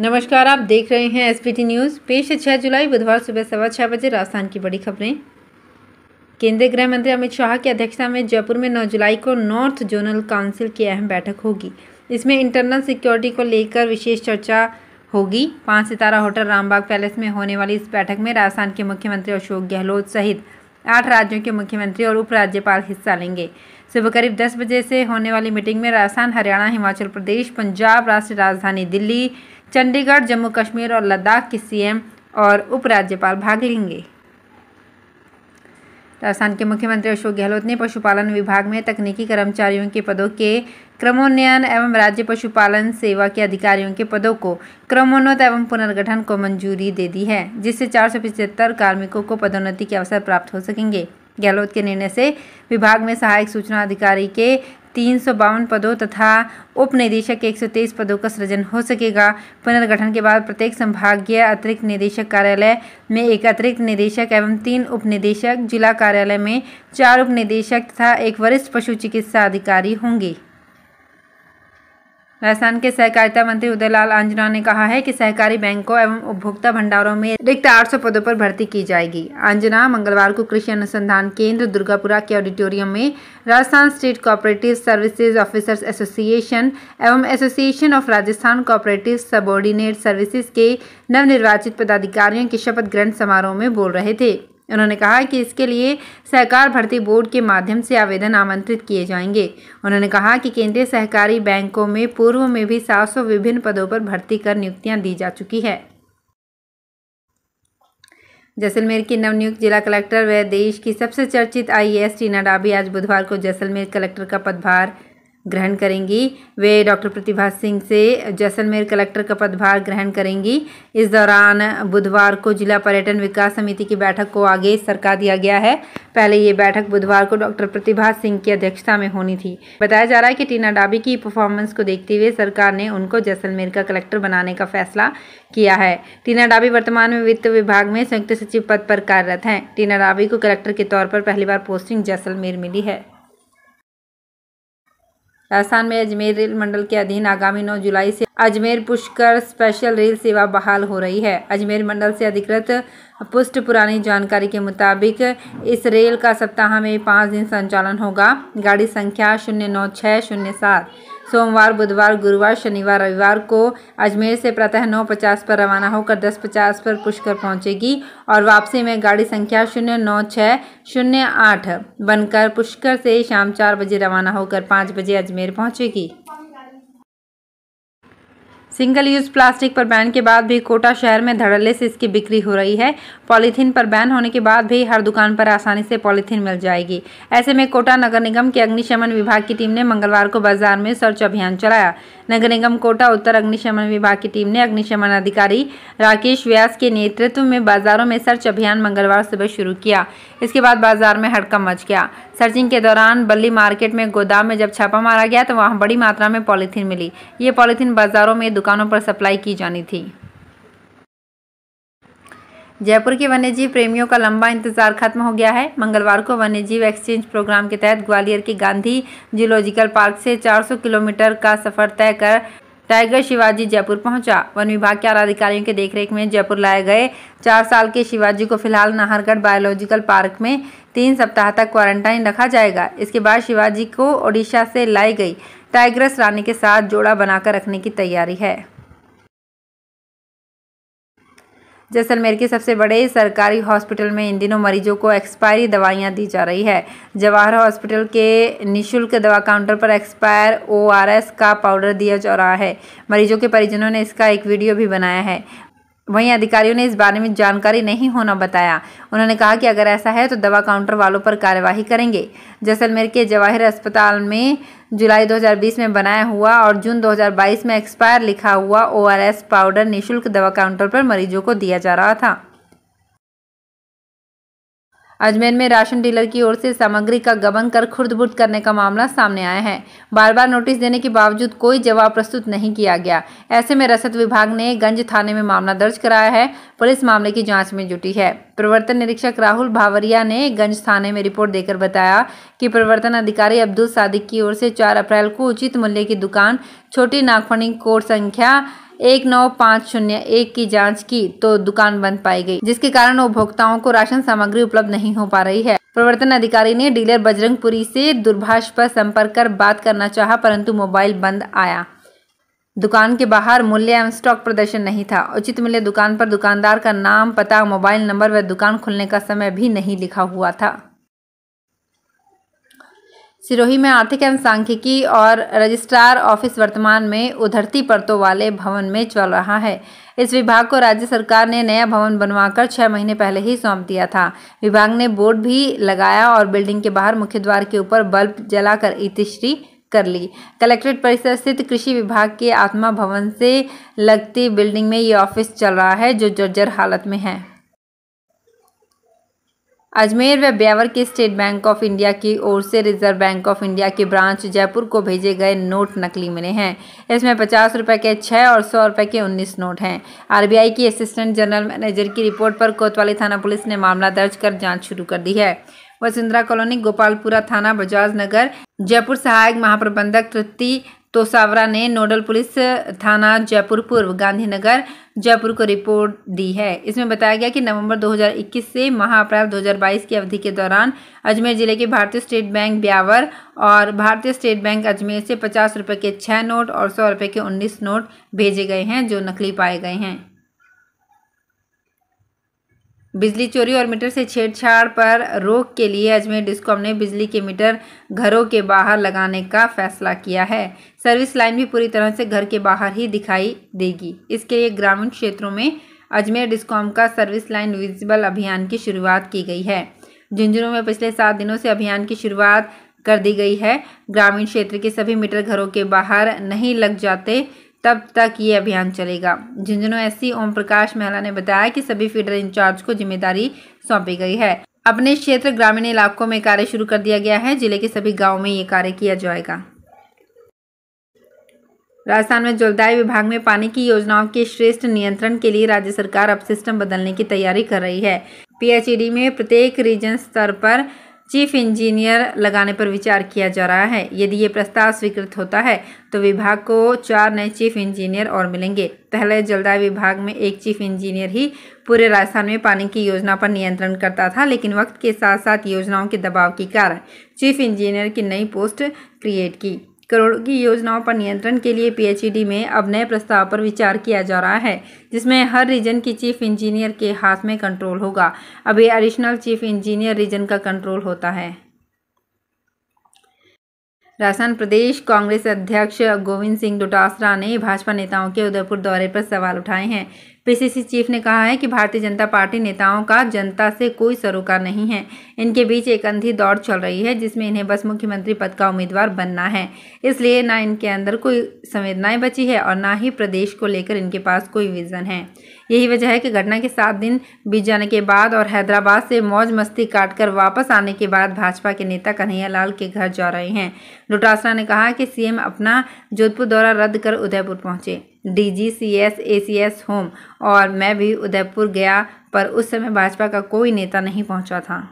नमस्कार आप देख रहे हैं एसपीटी न्यूज़ पेश है छः जुलाई बुधवार सुबह सवा छः बजे राजस्थान की बड़ी खबरें केंद्रीय गृह मंत्री अमित शाह की अध्यक्षता में जयपुर में 9 जुलाई को नॉर्थ जोनल काउंसिल की अहम बैठक होगी इसमें इंटरनल सिक्योरिटी को लेकर विशेष चर्चा होगी पाँच सितारा होटल रामबाग पैलेस में होने वाली इस बैठक में राजस्थान के मुख्यमंत्री अशोक गहलोत सहित आठ राज्यों के मुख्यमंत्री और उपराज्यपाल हिस्सा लेंगे सुबह करीब दस बजे से होने वाली मीटिंग में राजस्थान हरियाणा हिमाचल प्रदेश पंजाब राष्ट्रीय राजधानी दिल्ली चंडीगढ़ जम्मू कश्मीर और लद्दाख के सीएम और उपराज्यपाल भाग लेंगे राजस्थान के मुख्यमंत्री अशोक गहलोत ने पशुपालन विभाग में तकनीकी कर्मचारियों के पदों के क्रमोन्नयन एवं राज्य पशुपालन सेवा के अधिकारियों के पदों को क्रमोन्नत एवं पुनर्गठन को मंजूरी दे दी है जिससे चार कार्मिकों को पदोन्नति के अवसर प्राप्त हो सकेंगे गहलोत के निर्णय से विभाग में सहायक सूचना अधिकारी के तीन सौ बावन पदों तथा उप निदेशक के एक सौ तेईस पदों का सृजन हो सकेगा पुनर्गठन के बाद प्रत्येक संभागीय अतिरिक्त निदेशक कार्यालय में एक अतिरिक्त निदेशक एवं तीन उप निदेशक जिला कार्यालय में चार उप निदेशक तथा एक वरिष्ठ पशु चिकित्सा अधिकारी होंगे राजस्थान के सहकारिता मंत्री उदयलाल आंजना ने कहा है कि सहकारी बैंकों एवं उपभोक्ता भंडारों में रिक्त 800 पदों पर भर्ती की जाएगी आंजना मंगलवार को कृषि अनुसंधान केंद्र दुर्गापुरा के ऑडिटोरियम में Rajasthan state cooperative services officers association एवं association of Rajasthan cooperative subordinate services के नवनिर्वाचित पदाधिकारियों के शपथ ग्रहण समारोह में बोल रहे थे उन्होंने कहा कि इसके लिए सहकार भर्ती बोर्ड के माध्यम से आवेदन आमंत्रित किए जाएंगे उन्होंने कहा कि केंद्रीय सहकारी बैंकों में पूर्व में भी सौ विभिन्न पदों पर भर्ती कर नियुक्तियां दी जा चुकी है जैसलमेर की नवनियुक्त जिला कलेक्टर व देश की सबसे चर्चित आईएएस टीना डाबी आज बुधवार को जैसलमेर कलेक्टर का पदभार ग्रहण करेंगी वे डॉक्टर प्रतिभा सिंह से जैसलमेर कलेक्टर का पदभार ग्रहण करेंगी इस दौरान बुधवार को जिला पर्यटन विकास समिति की बैठक को आगे सरका दिया गया है पहले ये बैठक बुधवार को डॉक्टर प्रतिभा सिंह की अध्यक्षता में होनी थी बताया जा रहा है कि टीना डाबी की परफॉर्मेंस को देखते हुए सरकार ने उनको जैसलमेर का कलेक्टर बनाने का फैसला किया है टीना डाबी वर्तमान में वित्त विभाग में संयुक्त सचिव पद पर कार्यरत हैं टीना डाबी को कलेक्टर के तौर पर पहली बार पोस्टिंग जैसलमेर मिली है राजस्थान में अजमेर रेल मंडल के अधीन आगामी 9 जुलाई से अजमेर पुष्कर स्पेशल रेल सेवा बहाल हो रही है अजमेर मंडल से अधिकृत पुष्ट पुरानी जानकारी के मुताबिक इस रेल का सप्ताह में पाँच दिन संचालन होगा गाड़ी संख्या शून्य नौ छः शून्य सात सोमवार बुधवार गुरुवार शनिवार रविवार को अजमेर से प्रातः नौ पचास पर रवाना होकर दस पचास पर पुष्कर पहुंचेगी और वापसी में गाड़ी संख्या शून्य नौ छः शून्य आठ बनकर पुष्कर से शाम चार बजे रवाना होकर पाँच बजे अजमेर पहुंचेगी सिंगल यूज प्लास्टिक पर बैन के बाद भी कोटा शहर में धड़ल्ले से इसकी बिक्री हो रही है पॉलीथीन पर बैन होने के बाद भी हर दुकान पर आसानी से पॉलीथीन मिल जाएगी ऐसे में कोटा नगर निगम के अग्निशमन विभाग की टीम ने मंगलवार को बाजार में सर्च अभियान चलाया नगर निगम कोटा उत्तर अग्निशमन विभाग की टीम ने अग्निशमन अधिकारी राकेश व्यास के नेतृत्व में बाजारों में सर्च अभियान मंगलवार सुबह शुरू किया इसके बाद बाजार में हड़कम मच गया सर्चिंग के दौरान बल्ली मार्केट में गोदाम में जब छापा मारा गया तो वहाँ बड़ी मात्रा में पॉलीथीन मिली ये पॉलीथीन बाजारों में दुकानों पर सप्लाई की जानी थी जयपुर के वन्यजीव प्रेमियों का लंबा इंतजार खत्म हो गया है मंगलवार को वन्यजीव एक्सचेंज प्रोग्राम के तहत ग्वालियर के गांधी जूलॉजिकल पार्क से 400 किलोमीटर का सफर तय कर टाइगर शिवाजी जयपुर पहुंचा वन विभाग के आला अधिकारियों के देखरेख में जयपुर लाए गए चार साल के शिवाजी को फिलहाल नाहरगढ़ बायोलॉजिकल पार्क में तीन सप्ताह तक क्वारंटाइन रखा जाएगा इसके बाद शिवाजी को ओडिशा से लाई गई टाइग्रस रानी के साथ जोड़ा बनाकर रखने की तैयारी है जैसलमेर के सबसे बड़े सरकारी हॉस्पिटल में इन दिनों मरीजों को एक्सपायरी दवाइयाँ दी जा रही है जवाहर हॉस्पिटल के निशुल्क दवा काउंटर पर एक्सपायर ओ का पाउडर दिया जा रहा है मरीजों के परिजनों ने इसका एक वीडियो भी बनाया है वहीं अधिकारियों ने इस बारे में जानकारी नहीं होना बताया उन्होंने कहा कि अगर ऐसा है तो दवा काउंटर वालों पर कार्यवाही करेंगे जैसलमेर के जवाहर अस्पताल में जुलाई 2020 में बनाया हुआ और जून 2022 में एक्सपायर लिखा हुआ ओआरएस पाउडर निशुल्क दवा काउंटर पर मरीजों को दिया जा रहा था अजमेर में राशन डीलर की ओर से सामग्री का गबन कर खुर्द बुर्द करने का मामला सामने आया है बार बार नोटिस देने के बावजूद कोई जवाब प्रस्तुत नहीं किया गया ऐसे में रसद विभाग ने गंज थाने में मामला दर्ज कराया है पुलिस मामले की जाँच में जुटी है प्रवर्तन निरीक्षक राहुल भावरिया ने गंज थाने में रिपोर्ट देकर बताया कि प्रवर्तन अधिकारी अब्दुल सादिक की ओर से चार अप्रैल को उचित मूल्य की दुकान छोटी नागफणी कोड संख्या एक नौ पाँच शून्य एक की जाँच की तो दुकान बंद पाई गई जिसके कारण उपभोक्ताओं को राशन सामग्री उपलब्ध नहीं हो पा रही है प्रवर्तन अधिकारी ने डीलर बजरंगपुरी से दूरभाष पर संपर्क कर बात करना चाहा परंतु मोबाइल बंद आया दुकान के बाहर मूल्य एवं स्टॉक प्रदर्शन नहीं था उचित मूल्य दुकान पर दुकानदार का नाम पता मोबाइल नंबर व दुकान खुलने का समय भी नहीं लिखा हुआ था सिरोही में आर्थिक एवं सांख्यिकी और रजिस्ट्रार ऑफिस वर्तमान में उधरती परतों वाले भवन में चल रहा है इस विभाग को राज्य सरकार ने नया भवन बनवाकर छह महीने पहले ही सौंप दिया था विभाग ने बोर्ड भी लगाया और बिल्डिंग के बाहर मुख्य द्वार के ऊपर बल्ब जलाकर इतिश्री कर ली कलेक्ट्रेट परिसर स्थित कृषि विभाग के आत्मा भवन से लगती बिल्डिंग में ये ऑफिस चल रहा है जो जर्जर हालत में है अजमेर व ब्यावर के स्टेट बैंक ऑफ इंडिया की ओर से रिजर्व बैंक ऑफ इंडिया के ब्रांच जयपुर को भेजे गए नोट नकली मिले हैं इसमें पचास रुपए के छः और सौ रुपए के उन्नीस नोट हैं आरबीआई की असिस्टेंट जनरल मैनेजर की रिपोर्ट पर कोतवाली थाना पुलिस ने मामला दर्ज कर जांच शुरू कर दी है वसुंधरा कॉलोनी गोपालपुरा थाना बजाज नगर जयपुर सहायक महाप्रबंधक तृप्ति तो सावरा ने नोडल पुलिस थाना जयपुर पूर्व गांधीनगर जयपुर को रिपोर्ट दी है इसमें बताया गया कि नवंबर 2021 से माह अप्रैल 2022 की अवधि के दौरान अजमेर जिले के भारतीय स्टेट बैंक ब्यावर और भारतीय स्टेट बैंक अजमेर से पचास रुपये के छः नोट और सौ रुपये के उन्नीस नोट भेजे गए हैं जो नकली पाए गए हैं बिजली चोरी और मीटर से छेड़छाड़ पर रोक के लिए अजमेर डिस्कॉम ने बिजली के मीटर घरों के बाहर लगाने का फैसला किया है सर्विस लाइन भी पूरी तरह से घर के बाहर ही दिखाई देगी इसके लिए ग्रामीण क्षेत्रों में अजमेर डिस्कॉम का सर्विस लाइन विजिबल अभियान की शुरुआत की गई है झुंझुनू में पिछले सात दिनों से अभियान की शुरुआत कर दी गई है ग्रामीण क्षेत्र के सभी मीटर घरों के बाहर नहीं लग जाते तब तक ये अभियान चलेगा झुंझुनू एस सी ओम प्रकाश मेहला ने बताया कि सभी फीडर इंचार्ज को जिम्मेदारी सौंपी गई है अपने क्षेत्र ग्रामीण इलाकों में कार्य शुरू कर दिया गया है जिले के सभी गाँव में ये कार्य किया जाएगा राजस्थान में जलदाय विभाग में पानी की योजनाओं के श्रेष्ठ नियंत्रण के लिए राज्य सरकार अब सिस्टम बदलने की तैयारी कर रही है पीएचईडी में प्रत्येक रीजन स्तर पर चीफ इंजीनियर लगाने पर विचार किया जा रहा है यदि ये प्रस्ताव स्वीकृत होता है तो विभाग को चार नए चीफ इंजीनियर और मिलेंगे पहले जलदाय विभाग में एक चीफ इंजीनियर ही पूरे राजस्थान में पानी की योजना पर नियंत्रण करता था लेकिन वक्त के साथ साथ योजनाओं के दबाव के कारण चीफ इंजीनियर की नई पोस्ट क्रिएट की करोड़ों की योजनाओं पर नियंत्रण के लिए पीएचईडी में अब नए प्रस्ताव पर विचार किया जा रहा है जिसमें हर रीजन की चीफ इंजीनियर के हाथ में कंट्रोल होगा अभी एडिशनल चीफ इंजीनियर रीजन का कंट्रोल होता है राजस्थान प्रदेश कांग्रेस अध्यक्ष गोविंद सिंह डोटासरा ने भाजपा नेताओं के उदयपुर दौरे पर सवाल उठाए हैं पीसीसी चीफ ने कहा है कि भारतीय जनता पार्टी नेताओं का जनता से कोई सरोकार नहीं है इनके बीच एक अंधी दौड़ चल रही है जिसमें इन्हें बस मुख्यमंत्री पद का उम्मीदवार बनना है इसलिए ना इनके अंदर कोई संवेदनाएं बची है और ना ही प्रदेश को लेकर इनके पास कोई विजन है यही वजह है कि घटना के सात दिन बीत जाने के बाद और हैदराबाद से मौज मस्ती काटकर वापस आने के बाद भाजपा के नेता कन्हैया लाल के घर जा रहे हैं डोटासरा ने कहा कि सीएम अपना जोधपुर दौरा रद्द कर उदयपुर पहुंचे D G C S A C S home और मैं भी उदयपुर गया पर उस समय भाजपा का कोई नेता नहीं पहुंचा था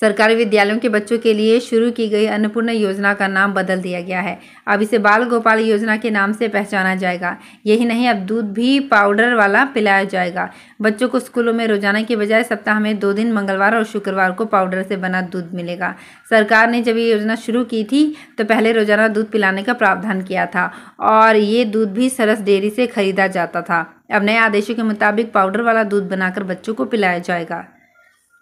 सरकारी विद्यालयों के बच्चों के लिए शुरू की गई अन्नपूर्ण योजना का नाम बदल दिया गया है अब इसे बाल गोपाल योजना के नाम से पहचाना जाएगा यही नहीं अब दूध भी पाउडर वाला पिलाया जाएगा बच्चों को स्कूलों में रोजाना के बजाय सप्ताह में दो दिन मंगलवार और शुक्रवार को पाउडर से बना दूध मिलेगा सरकार ने जब ये योजना शुरू की थी तो पहले रोजाना दूध पिलाने का प्रावधान किया था और ये दूध भी सरस डेयरी से खरीदा जाता था अब नए आदेशों के मुताबिक पाउडर वाला दूध बनाकर बच्चों को पिलाया जाएगा